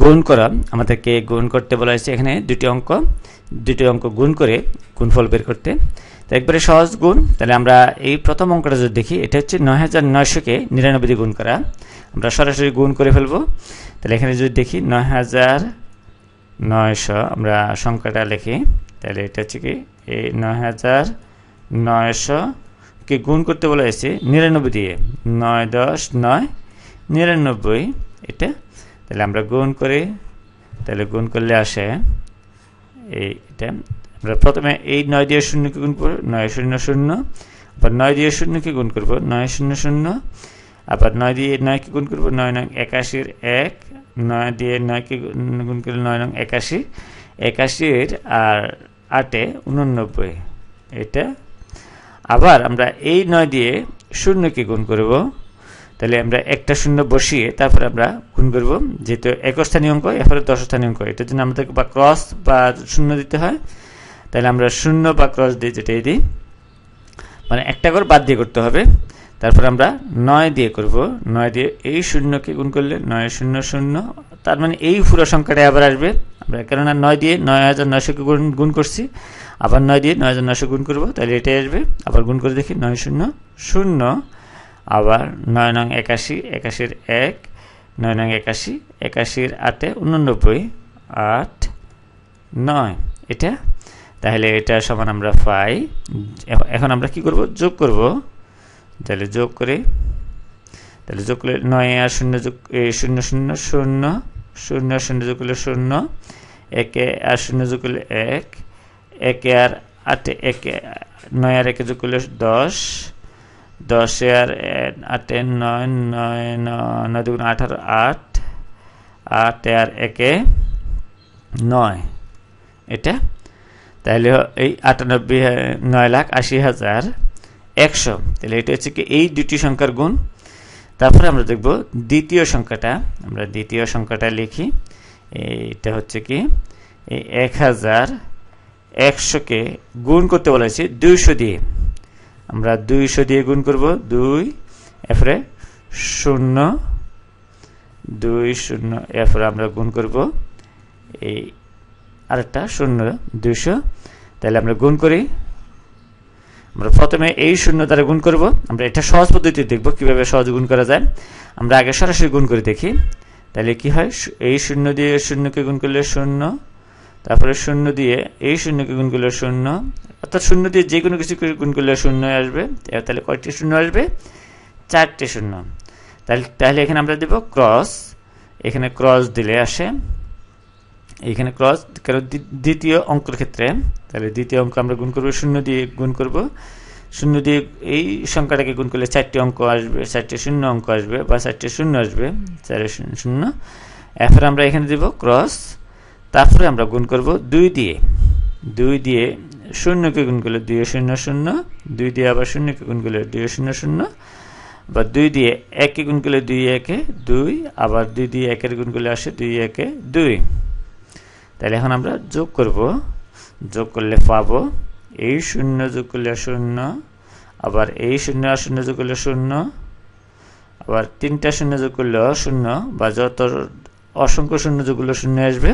গুণ করা আমাদেরকে গুণ করতে বলা হয়েছে এখানে দুটি অঙ্ক দুটি অঙ্ক গুণ করে গুণফল বের করতে তো একবারে সহজ গুণ তাহলে আমরা এই প্রথম অঙ্কটা যদি দেখি এটা হচ্ছে নয় হাজার নয়শোকে নিরানব্বই দিয়ে গুণ করা আমরা সরাসরি গুণ করে ফেলবো তাহলে এখানে যদি দেখি নয় হাজার নয়শো আমরা সংখ্যাটা লিখি তাহলে এটা হচ্ছে কি এই নয় হাজার নয়শোকে গুণ করতে বলা হয়েছে নিরানব্বই দিয়ে নয় দশ নয় নিরানব্বই এটা তাহলে আমরা গুণ করি তাহলে গুণ করলে আসে এইটা আমরা প্রথমে এই নয় দিয়ে শূন্যকে গুণ করব নয় শূন্য শূন্য আবার নয় দিয়ে শূন্যকে গুণ করব নয় শূন্য শূন্য আবার নয় দিয়ে নয়কে গুণ করব নয় নয় একাশির এক নয় দিয়ে নয়কে গুণ করলে নয় নং একাশি একাশির আর আটে উননব্বই এটা আবার আমরা এই নয় দিয়ে শূন্যকে গুণ করবো তাহলে আমরা একটা শূন্য বসিয়ে তারপর আমরা গুণ করব যেহেতু এক স্থানীয় অঙ্ক এরপরে দশ স্থানীয় অঙ্ক এটার জন্য আমাদের বা ক্রস বা শূন্য দিতে হয় তাহলে আমরা শূন্য বা ক্রস দিয়ে যেটাই দিই মানে একটা করে বাদ দিয়ে করতে হবে তারপর আমরা নয় দিয়ে করব নয় দিয়ে এই শূন্যকে গুণ করলে নয় শূন্য শূন্য তার মানে এই পুরো সংখ্যাটাই আবার আসবে আমরা কেননা নয় দিয়ে নয় হাজার নয়শোকে গুণ গুণ করছি আবার নয় দিয়ে নয় হাজার নয়শো গুণ করবো তাহলে এটাই আসবে আবার গুণ করে দেখি নয় শূন্য শূন্য আবার নয় নং একাশি একাশির এক নয় নং একাশি একাশির আটে উননব্বই আট নয় এটা তাহলে এটা সমান আমরা পাই এখন আমরা কি করব যোগ করব তাহলে যোগ করে তাহলে যোগ করলে নয় আর শূন্য যোগ শূন্য শূন্য শূন্য শূন্য শূন্য যোগ করলে শূন্য একে আর শূন্য যোগ করলে এক একে আর আটে একে নয় আর একে যোগ করলে দশ দশ আর আট নয় নয় নয় দুগুণ আট আর আট আর একে নয় এটা তাহলে এই আটানব্বই নয় লাখ আশি হাজার একশো তাহলে এটা হচ্ছে কি এই দুটি সংখ্যার গুণ তারপরে আমরা দেখব দ্বিতীয় সংখ্যাটা আমরা দ্বিতীয় সংখ্যাটা লিখি এটা হচ্ছে কি এই এক হাজার একশোকে গুণ করতে বলেছি দুইশো দিয়ে আমরা দুইশো দিয়ে গুণ করব দুই এরপরে শূন্য দুই শূন্য এরপরে আমরা গুণ করব এই আরেকটা শূন্য দুইশো তাহলে আমরা গুণ করি আমরা প্রথমে এই শূন্য দ্বারা গুণ করব আমরা এটা সহজ পদ্ধতি দেখব কিভাবে সহজ গুণ করা যায় আমরা আগে সরাসরি গুণ করে দেখি তাহলে কি হয় এই শূন্য দিয়ে শূন্যকে গুণ করলে শূন্য তারপরে শূন্য দিয়ে এই শূন্যকে গুণ করলে শূন্য অর্থাৎ শূন্য দিয়ে যে কোনো কিছু গুণ করলে শূন্য আসবে তাহলে কয়টি শূন্য আসবে চারটে শূন্য তাহলে তাহলে এখানে আমরা দেব ক্রস এখানে ক্রস দিলে আসে এখানে ক্রস কেন দ্বিতীয় অঙ্কের ক্ষেত্রে তাহলে দ্বিতীয় অঙ্ক আমরা গুণ করবো শূন্য দিয়ে গুণ করব শূন্য দিয়ে এই সংখ্যাটাকে গুণ করলে চারটি অঙ্ক আসবে চারটে শূন্য অঙ্ক আসবে বা চারটে শূন্য আসবে চারে শূন্য এরপরে আমরা এখানে দেব ক্রস তারপরে আমরা গুণ করব দুই দিয়ে দুই দিয়ে শূন্যকে গুণ করলে দুই শূন্য শূন্য দুই দিয়ে আবার শূন্যকে গুণ করলে দুই শূন্য শূন্য বা দুই দিয়ে একে গুণ করলে দুই একে দুই আবার দুই দিয়ে একের গুণ করলে আসে দুই একে দুই তাহলে এখন আমরা যোগ করব যোগ করলে পাবো এই শূন্য যোগ করলে শূন্য আবার এই শূন্য আর শূন্য যোগ করলে শূন্য আবার তিনটা শূন্য যোগ করলে শূন্য বা যত অসংখ্য শূন্য যোগ করলে শূন্য আসবে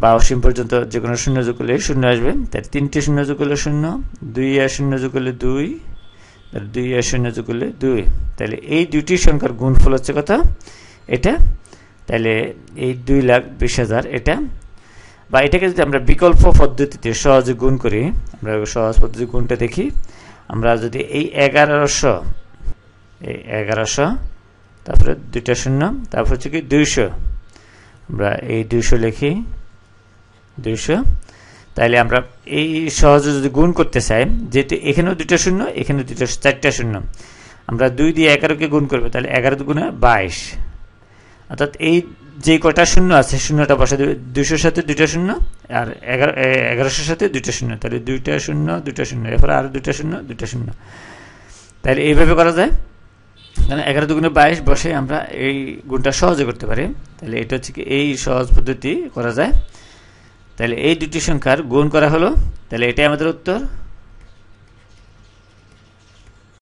বা অসীম পর্যন্ত যে কোনো শূন্য যোগ করলে শূন্য আসবে তার তিনটি শূন্য যোগ করলে শূন্য দুই আর শূন্য যোগ করলে দুই তাহলে দুই আর শূন্য যোগ করলে দুই তাহলে এই দুইটি সংখ্যার গুণফল হচ্ছে কত এটা তাহলে এই দুই লাখ বিশ হাজার এটা বা এটাকে যদি আমরা বিকল্প পদ্ধতিতে সহজে গুণ করি আমরা সহজ পদ্ধতি গুণটা দেখি আমরা যদি এই এগারোশো এই এগারোশো তারপরে দুইটা শূন্য তারপর হচ্ছে কি দুইশো আমরা এই দুইশো লিখি দুইশো তাইলে আমরা এই সহজে যদি গুণ করতে চাই যেহেতু এখানেও দুইটা শূন্য এখানেও দুটো চারটা শূন্য আমরা দুই দিয়ে এগারোকে গুণ করবো তাহলে এগারো গুণে বাইশ অর্থাৎ এই যে কটা শূন্য আছে শূন্যটা বসা দেবে দুশোর সাথে দুইটা শূন্য আর এগারো এগারোশোর সাথে দুইটা শূন্য তাহলে দুইটা শূন্য দুইটা শূন্য এরপরে আরও দুইটা শূন্য দুইটা শূন্য তাহলে এইভাবে করা যায় তাহলে এগারো দুগুণে বাইশ বসে আমরা এই গুণটা সহজে করতে পারি তাহলে এটা হচ্ছে কি এই সহজ পদ্ধতি করা যায় তাহলে এই দুটি সংখ্যার গুণ করা হলো তাহলে এটাই আমাদের উত্তর